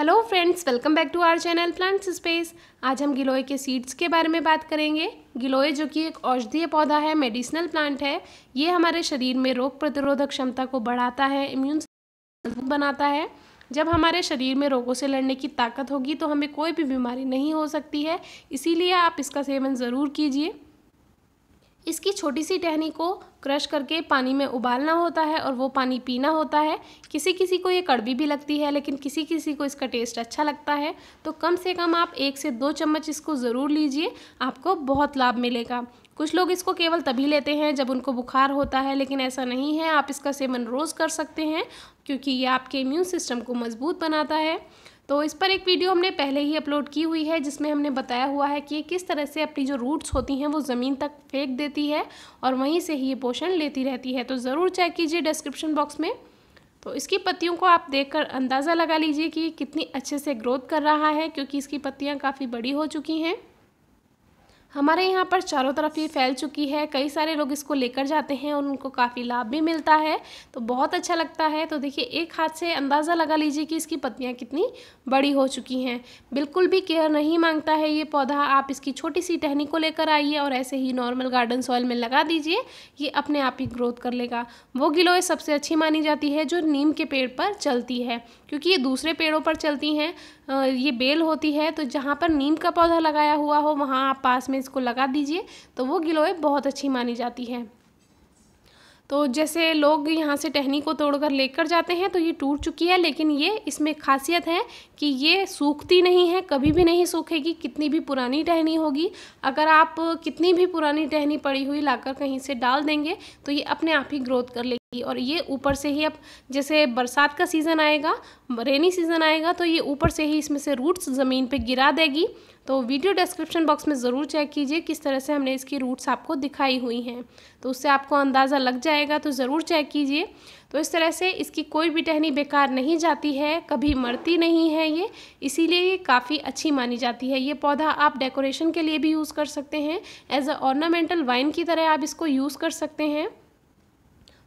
hello friends welcome back to our channel plants space आज हम गिलोय के सीड्स के बारे में बात करेंगे गिलोय जो कि एक औषधीय पौधा है मेडिसिनल प्लांट है ये हमारे शरीर में रोग प्रतिरोधक क्षमता को बढ़ाता है इम्यून मजबूत बनाता है जब हमारे शरीर में रोगों से लड़ने की ताकत होगी तो हमें कोई भी बीमारी नहीं हो सकती है इसीलिए आप इसका सेवन ज़रूर कीजिए इसकी छोटी सी टहनी को क्रश करके पानी में उबालना होता है और वो पानी पीना होता है किसी किसी को ये कड़वी भी लगती है लेकिन किसी किसी को इसका टेस्ट अच्छा लगता है तो कम से कम आप एक से दो चम्मच इसको ज़रूर लीजिए आपको बहुत लाभ मिलेगा कुछ लोग इसको केवल तभी लेते हैं जब उनको बुखार होता है लेकिन ऐसा नहीं है आप इसका सेवन रोज़ कर सकते हैं क्योंकि ये आपके इम्यून सिस्टम को मज़बूत बनाता है तो इस पर एक वीडियो हमने पहले ही अपलोड की हुई है जिसमें हमने बताया हुआ है कि किस तरह से अपनी जो रूट्स होती हैं वो ज़मीन तक फेंक देती है और वहीं से ही ये पोषण लेती रहती है तो ज़रूर चेक कीजिए डिस्क्रिप्शन बॉक्स में तो इसकी पत्तियों को आप देखकर अंदाज़ा लगा लीजिए कि कितनी अच्छे से ग्रोथ कर रहा है क्योंकि इसकी पत्तियाँ काफ़ी बड़ी हो चुकी हैं हमारे यहाँ पर चारों तरफ ये फैल चुकी है कई सारे लोग इसको लेकर जाते हैं और उनको काफ़ी लाभ भी मिलता है तो बहुत अच्छा लगता है तो देखिए एक हाथ से अंदाज़ा लगा लीजिए कि इसकी पत्तियाँ कितनी बड़ी हो चुकी हैं बिल्कुल भी केयर नहीं मांगता है ये पौधा आप इसकी छोटी सी टहनी को लेकर आइए और ऐसे ही नॉर्मल गार्डन सॉइल में लगा दीजिए ये अपने आप ही ग्रोथ कर लेगा वो गिलोय सबसे अच्छी मानी जाती है जो नीम के पेड़ पर चलती है क्योंकि ये दूसरे पेड़ों पर चलती हैं ये बेल होती है तो जहाँ पर नीम का पौधा लगाया हुआ हो वहाँ आप पास में इसको लगा दीजिए तो वो गिलोय बहुत अच्छी मानी जाती है तो जैसे लोग यहाँ से टहनी को तोड़कर लेकर जाते हैं तो ये टूट चुकी है लेकिन ये इसमें खासियत है कि ये सूखती नहीं है कभी भी नहीं सूखेगी कितनी भी पुरानी टहनी होगी अगर आप कितनी भी पुरानी टहनी पड़ी हुई लाकर कहीं से डाल देंगे तो ये अपने आप ही ग्रोथ कर लेगी और ये ऊपर से ही अब जैसे बरसात का सीज़न आएगा रेनी सीज़न आएगा तो ये ऊपर से ही इसमें से रूट्स ज़मीन पे गिरा देगी तो वीडियो डिस्क्रिप्शन बॉक्स में ज़रूर चेक कीजिए किस तरह से हमने इसकी रूट्स आपको दिखाई हुई हैं तो उससे आपको अंदाज़ा लग जाएगा तो ज़रूर चेक कीजिए तो इस तरह से इसकी कोई भी टहनी बेकार नहीं जाती है कभी मरती नहीं है ये इसीलिए ये काफ़ी अच्छी मानी जाती है ये पौधा आप डेकोरेशन के लिए भी यूज़ कर सकते हैं एज अ ऑर्नामेंटल वाइन की तरह आप इसको यूज़ कर सकते हैं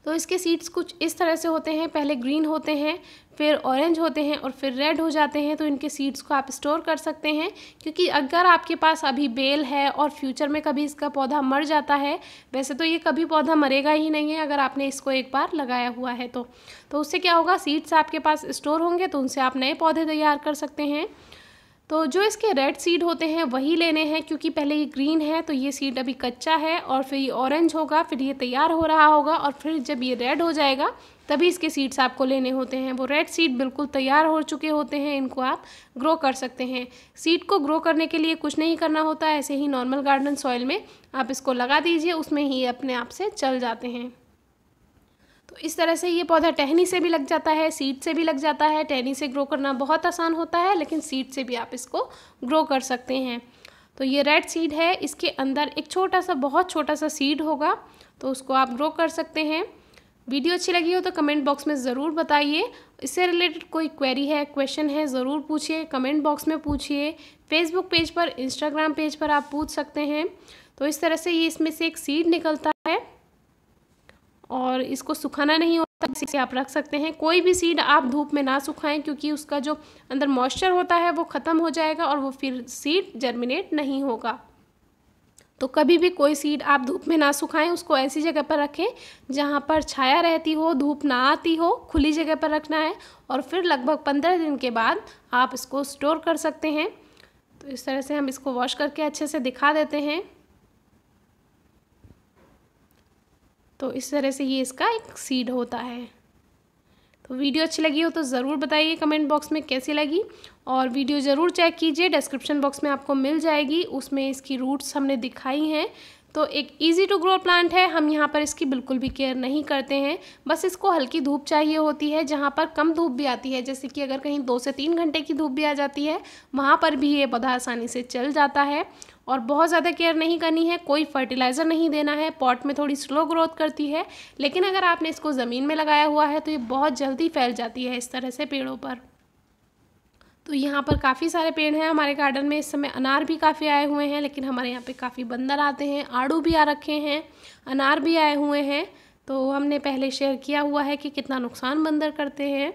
तो इसके सीड्स कुछ इस तरह से होते हैं पहले ग्रीन होते हैं फिर ऑरेंज होते हैं और फिर रेड हो जाते हैं तो इनके सीड्स को आप स्टोर कर सकते हैं क्योंकि अगर आपके पास अभी बेल है और फ्यूचर में कभी इसका पौधा मर जाता है वैसे तो ये कभी पौधा मरेगा ही नहीं है अगर आपने इसको एक बार लगाया हुआ है तो, तो उससे क्या होगा सीड्स आपके पास स्टोर होंगे तो उनसे आप नए पौधे तैयार कर सकते हैं तो जो इसके रेड सीड होते हैं वही लेने हैं क्योंकि पहले ये ग्रीन है तो ये सीड अभी कच्चा है और फिर ये ऑरेंज होगा फिर ये तैयार हो रहा होगा और फिर जब ये रेड हो जाएगा तभी इसके सीड्स आपको लेने होते हैं वो रेड सीड बिल्कुल तैयार हो चुके होते हैं इनको आप ग्रो कर सकते हैं सीड को ग्रो करने के लिए कुछ नहीं करना होता ऐसे ही नॉर्मल गार्डन सॉइल में आप इसको लगा दीजिए उसमें ही अपने आप से चल जाते हैं तो इस तरह से ये पौधा टहनी से भी लग जाता है सीड से भी लग जाता है टहनी से ग्रो करना बहुत आसान होता है लेकिन सीड से भी आप इसको ग्रो कर सकते हैं तो ये रेड सीड है इसके अंदर एक छोटा सा बहुत छोटा सा सीड होगा तो उसको आप ग्रो कर सकते हैं वीडियो अच्छी लगी हो तो कमेंट बॉक्स में ज़रूर बताइए इससे रिलेटेड कोई क्वेरी है क्वेश्चन है ज़रूर पूछिए कमेंट बॉक्स में पूछिए फेसबुक पेज पर इंस्टाग्राम पेज पर आप पूछ सकते हैं तो इस तरह से ये इसमें से एक सीड निकलता और इसको सुखाना नहीं होता इसे आप रख सकते हैं कोई भी सीड आप धूप में ना सुखाएं क्योंकि उसका जो अंदर मॉइस्चर होता है वो ख़त्म हो जाएगा और वो फिर सीड जर्मिनेट नहीं होगा तो कभी भी कोई सीड आप धूप में ना सुखाएं उसको ऐसी जगह पर रखें जहाँ पर छाया रहती हो धूप ना आती हो खुली जगह पर रखना है और फिर लगभग पंद्रह दिन के बाद आप इसको स्टोर कर सकते हैं तो इस तरह से हम इसको वॉश करके अच्छे से दिखा देते हैं तो इस तरह से ये इसका एक सीड होता है तो वीडियो अच्छी लगी हो तो ज़रूर बताइए कमेंट बॉक्स में कैसी लगी और वीडियो ज़रूर चेक कीजिए डिस्क्रिप्शन बॉक्स में आपको मिल जाएगी उसमें इसकी रूट्स हमने दिखाई हैं तो एक ईजी टू ग्रो प्लांट है हम यहाँ पर इसकी बिल्कुल भी केयर नहीं करते हैं बस इसको हल्की धूप चाहिए होती है जहाँ पर कम धूप भी आती है जैसे कि अगर कहीं दो से तीन घंटे की धूप भी आ जाती है वहाँ पर भी ये पौधा आसानी से चल जाता है और बहुत ज़्यादा केयर नहीं करनी है कोई फर्टिलाइज़र नहीं देना है पॉट में थोड़ी स्लो ग्रोथ करती है लेकिन अगर आपने इसको ज़मीन में लगाया हुआ है तो ये बहुत जल्दी फैल जाती है इस तरह से पेड़ों पर तो यहाँ पर काफ़ी सारे पेड़ हैं हमारे गार्डन में इस समय अनार भी काफ़ी आए हुए हैं लेकिन हमारे यहाँ पे काफ़ी बंदर आते हैं आड़ू भी आ रखे हैं अनार भी आए हुए हैं तो हमने पहले शेयर किया हुआ है कि कितना नुकसान बंदर करते हैं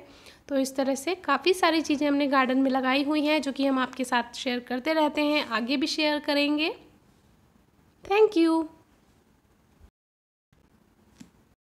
तो इस तरह से काफ़ी सारी चीज़ें हमने गार्डन में लगाई हुई हैं जो कि हम आपके साथ शेयर करते रहते हैं आगे भी शेयर करेंगे थैंक यू